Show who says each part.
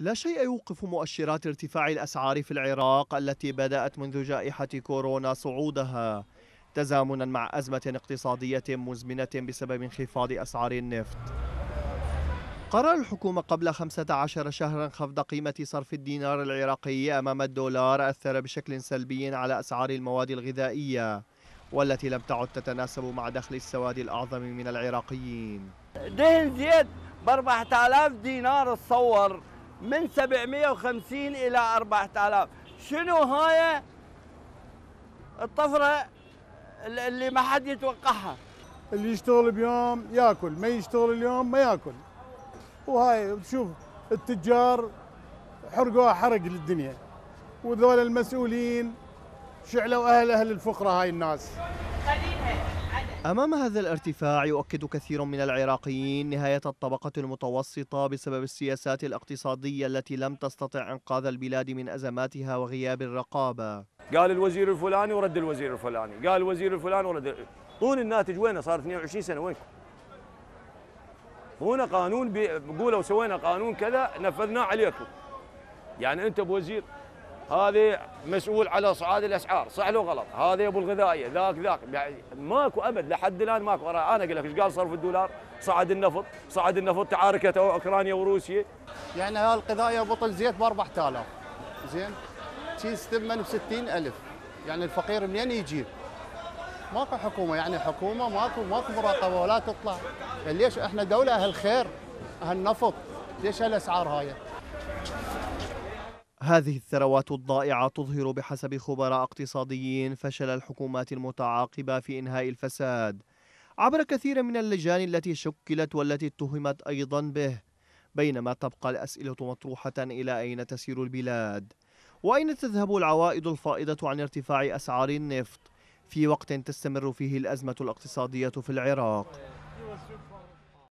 Speaker 1: لا شيء يوقف مؤشرات ارتفاع الأسعار في العراق التي بدأت منذ جائحة كورونا صعودها تزامنا مع أزمة اقتصادية مزمنة بسبب انخفاض أسعار النفط قرر الحكومة قبل 15 شهرا خفض قيمة صرف الدينار العراقي أمام الدولار أثر بشكل سلبي على أسعار المواد الغذائية والتي لم تعد تتناسب مع دخل السواد الأعظم من العراقيين
Speaker 2: دهن زيت ب 4000 دينار تصور من 750 الى 4000 شنو هاي الطفره اللي ما
Speaker 3: حد يتوقعها اللي يشتغل بيوم ياكل ما يشتغل اليوم ما ياكل وهاي تشوف التجار حرقوها حرق للدنيا وذول المسؤولين شعلوا اهل اهل الفقره هاي الناس
Speaker 1: أمام هذا الارتفاع يؤكد كثير من العراقيين نهاية الطبقة المتوسطة بسبب السياسات الاقتصادية التي لم تستطع إنقاذ البلاد من أزماتها وغياب الرقابة
Speaker 2: قال الوزير الفلاني ورد الوزير الفلاني قال الوزير الفلاني ورد طول الناتج وينه صار 22 سنة وينكم هنا قانون بيقولوا سوينا قانون كذا نفذناه عليكم يعني أنت بوزير هذه مسؤول على صعاد الاسعار صح لو غلط هذا ابو الغذائيه ذاك ذاك يعني ماكو ابد لحد الان ماكو انا اقول لك ايش قال صرف الدولار صعد النفط صعد النفط تعاركت اوكرانيا وروسيا يعني هاي الغذائيه بطل زيت ب 4000 زين
Speaker 3: تشيز ثمن ب 60000 يعني الفقير منين يجيب؟ ماكو حكومه يعني حكومه ماكو ماكو مراقبه ولا تطلع ليش احنا دوله اهل خير اهل نفط ليش هالاسعار هاي؟
Speaker 1: هذه الثروات الضائعة تظهر بحسب خبراء اقتصاديين فشل الحكومات المتعاقبة في إنهاء الفساد عبر كثير من اللجان التي شكلت والتي اتهمت أيضا به بينما تبقى الأسئلة مطروحة إلى أين تسير البلاد وأين تذهب العوائد الفائضة عن ارتفاع أسعار النفط في وقت تستمر فيه الأزمة الاقتصادية في العراق